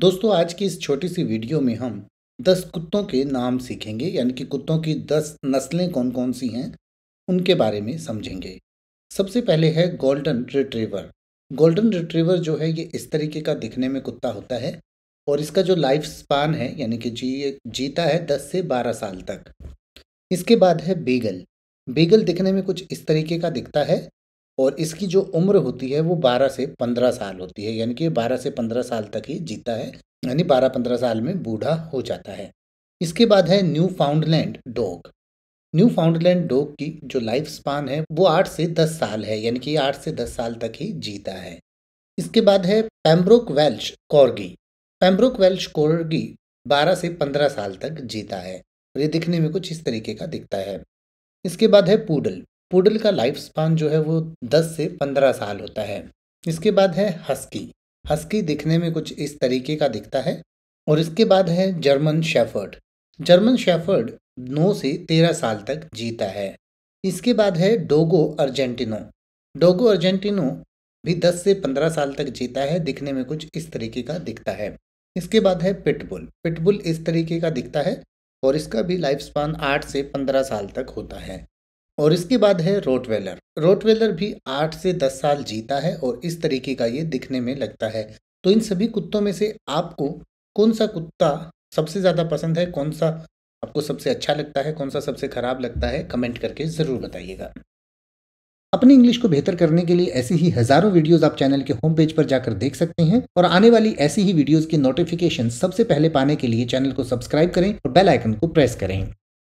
दोस्तों आज की इस छोटी सी वीडियो में हम 10 कुत्तों के नाम सीखेंगे यानी कि कुत्तों की 10 नस्लें कौन कौन सी हैं उनके बारे में समझेंगे सबसे पहले है गोल्डन रिट्रीवर गोल्डन रिट्रीवर जो है ये इस तरीके का दिखने में कुत्ता होता है और इसका जो लाइफ स्पान है यानी कि जी जीता है दस से बारह साल तक इसके बाद है बीगल बीगल दिखने में कुछ इस तरीके का दिखता है और इसकी जो उम्र होती है वो बारह से पंद्रह साल होती है यानी कि बारह से पंद्रह साल तक ही जीता है यानी बारह पंद्रह साल में बूढ़ा हो जाता है इसके बाद है Newfoundland dog Newfoundland dog की जो लाइफ स्पान है वो आठ से दस साल है यानी कि आठ से दस साल तक ही जीता है इसके बाद है Pembroke Welsh corgi Pembroke Welsh corgi बारह से पंद्रह साल तक जीता है और ये दिखने में कुछ इस तरीके का दिखता है इसके बाद है पूडल पुडल का लाइफ स्पान जो है वो 10 से 15 साल होता है इसके बाद है हस्की हस्की दिखने में कुछ इस तरीके का दिखता है और इसके बाद है जर्मन शेफर्ड जर्मन शेफर्ड 9 से 13 साल तक जीता है इसके बाद है डोगो अर्जेंटिनो डोगो अर्जेंटिनो भी 10 से 15 साल तक जीता है दिखने में कुछ इस तरीके का दिखता है इसके बाद है पिटबुल पिटबुल इस तरीके का दिखता है और इसका भी लाइफ स्पान आठ से पंद्रह साल तक होता है और इसके बाद है रोटवेलर रोटवेलर भी आठ से दस साल जीता है और इस तरीके का ये दिखने में लगता है तो इन सभी कुत्तों में से आपको कौन सा कुत्ता सबसे ज़्यादा पसंद है कौन सा आपको सबसे अच्छा लगता है कौन सा सबसे ख़राब लगता है कमेंट करके ज़रूर बताइएगा अपनी इंग्लिश को बेहतर करने के लिए ऐसी ही हजारों वीडियोस आप चैनल के होम पेज पर जाकर देख सकते हैं और आने वाली ऐसी ही वीडियोस की नोटिफिकेशन सबसे पहले पाने के लिए चैनल को सब्सक्राइब करें और बेल आइकन को प्रेस करें